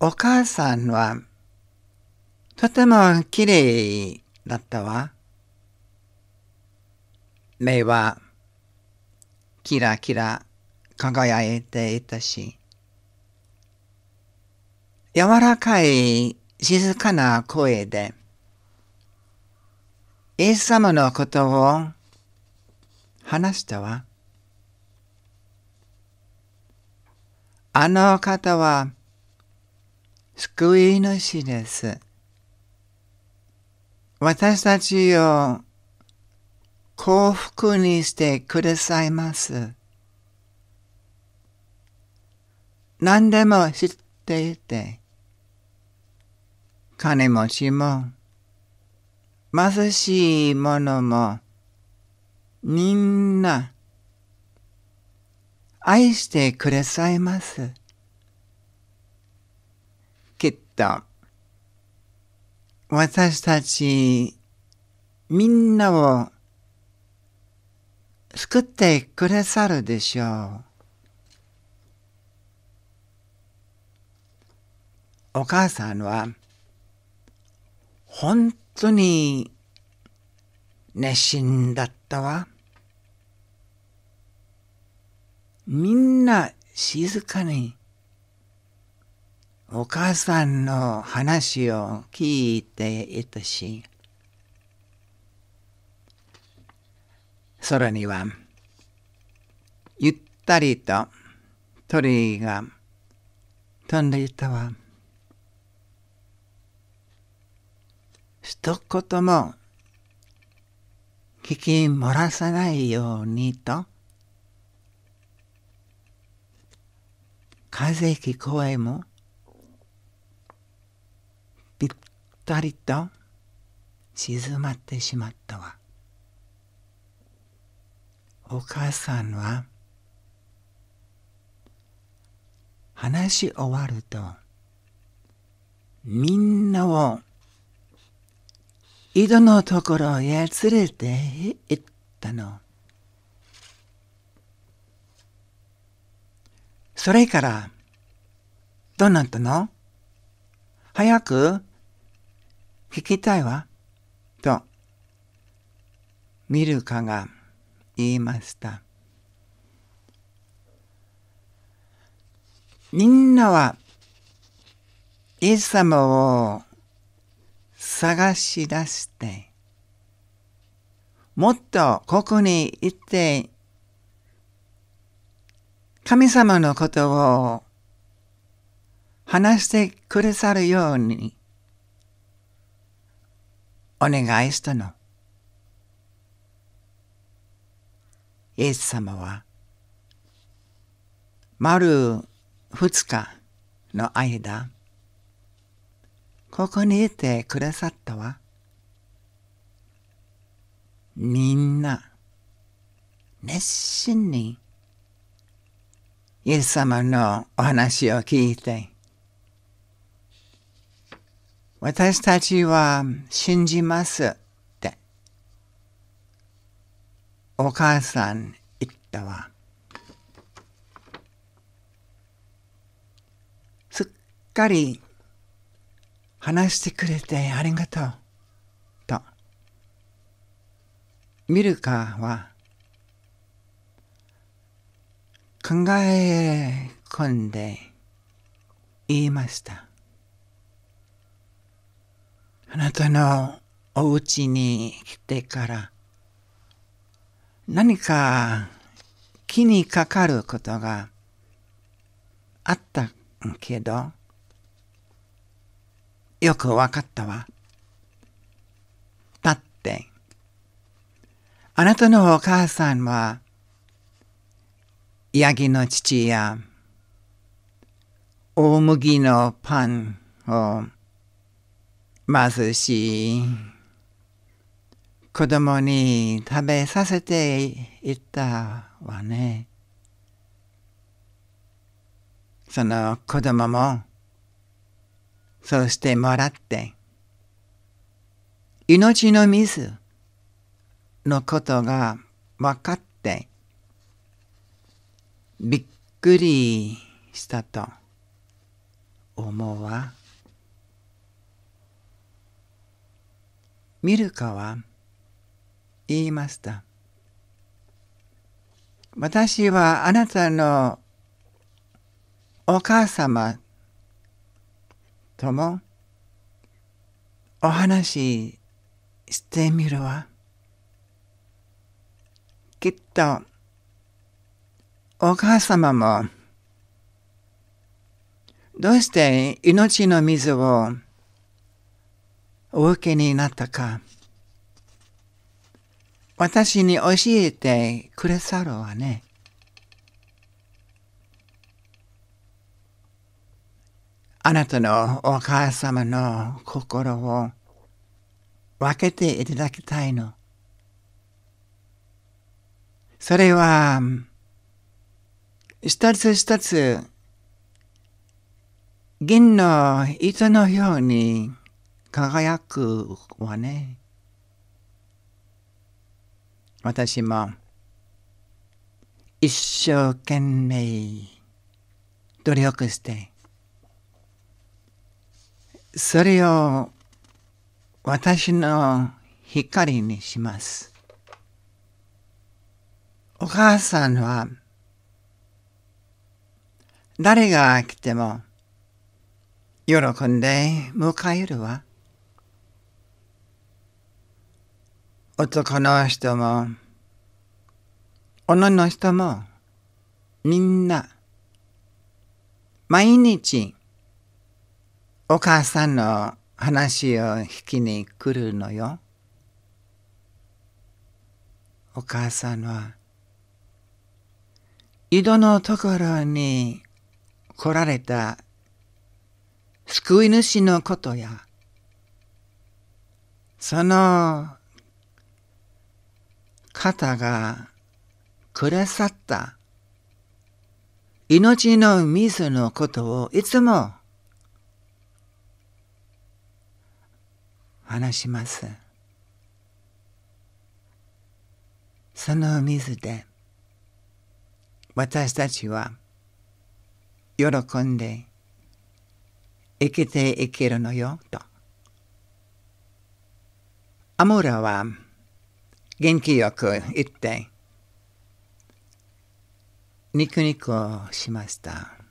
お母さんはとてもきれいだったわ。目はキラキラ輝いていたし、柔らかい静かな声で、イエス様のことを話したわ。あの方は、救い主です。私たちを幸福にしてくださいます。何でも知っていて、金持ちも、貧しい者も、みんな、愛してくださいます。け私たちみんなを救ってくださるでしょう。お母さんは本当に熱心だったわ。みんな静かにお母さんの話を聞いていたし、空には、ゆったりと鳥が飛んでいたわ。一言も聞き漏らさないようにと、風聞こえも、ぴったりと静まってしまったわお母さんは話し終わるとみんなを井戸のところへ連れて行ったの。それから、どなたの早く聞きたいわ。と、ミルカが言いました。みんなは、イエス様を探し出して、もっとここに行って、神様のことを話してくださるようにお願いしたの。イエス様は丸二日の間ここにいてくださったわ。みんな熱心にイエス様のお話を聞いて私たちは信じますって、お母さん言ったわ。すっかり話してくれてありがとう。と。ミルカは考え込んで言いました。あなたのお家に来てから何か気にかかることがあったけどよくわかったわ。だってあなたのお母さんはヤギの父や大麦のパンを貧しい子供に食べさせていったわね。その子供もそうしてもらって命の水のことが分かってびっくりしたと思うわ。ミルカは言いました。私はあなたのお母様ともお話ししてみるわ。きっとお母様もどうして命の水をお受けになったか私に教えてくださるわね。あなたのお母様の心を分けていただきたいの。それは、一つ一つ、銀の糸のように、輝くわね。私も一生懸命努力してそれを私の光にします。お母さんは誰が来ても喜んで迎えるわ。男の人も、女の人も、みんな、毎日、お母さんの話を聞きに来るのよ。お母さんは、井戸のところに来られた救い主のことや、その方がくださった命の水のことをいつも話します。その水で私たちは喜んで生きていけるのよと。アモラは元気よく行ってニコニコしました。